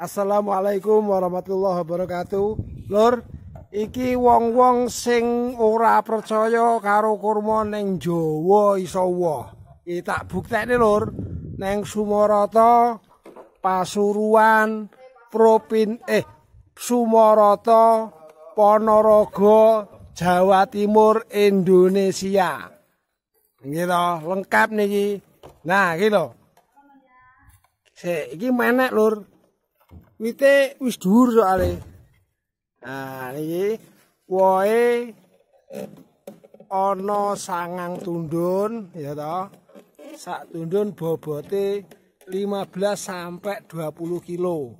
Assalamualaikum warahmatullahi wabarakatuh. Lur, iki wong-wong sing ora percaya karo kurma ning Jawa iso wah. Iki tak buktekne lur, ning Sumarata Pasuruan Propin eh Sumarata Ponorogo Jawa Timur Indonesia. Nggih to, lengkap niki. Nah, iki lho. Si, iki menek lur. wite wis dhuwur soal e. Nah, iki woe ana sangang tundun ya to. Sak tundun bobote 15 sampai 20 kilo.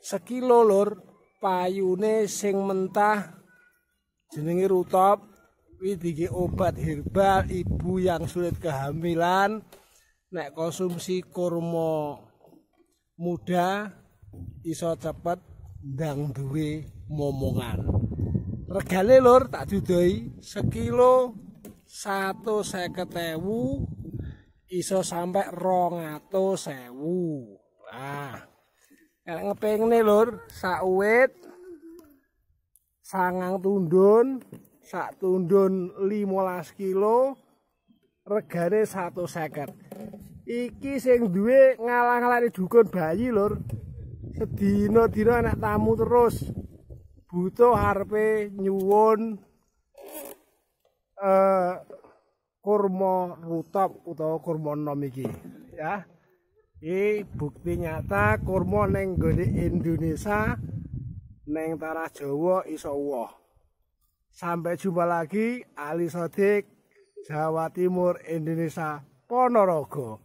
Sekilo lur payune sing mentah jenenge rutop iki obat herbal ibu yang sulit kehamilan nek konsumsi kurma muda iso cepet ndang duwe momongan regane lur tak dudoi sekilo satu seket ewu iso sampe rong sewu nah kalau ngepeng nih lur sak uwit sangang tundun sak tundun limolas kilo regane satu seket iki sing duwe ngalah-ngalahi dukun bayi lur sedina-dina anak tamu terus butuh harpe nyuwun eh kurma rutab utawa kurma nom iki ya I bukti nyata kurma neng gone Indonesia neng tanah Jawa iso woh sampai jumpa lagi Ali Sodik Jawa Timur Indonesia Ponorogo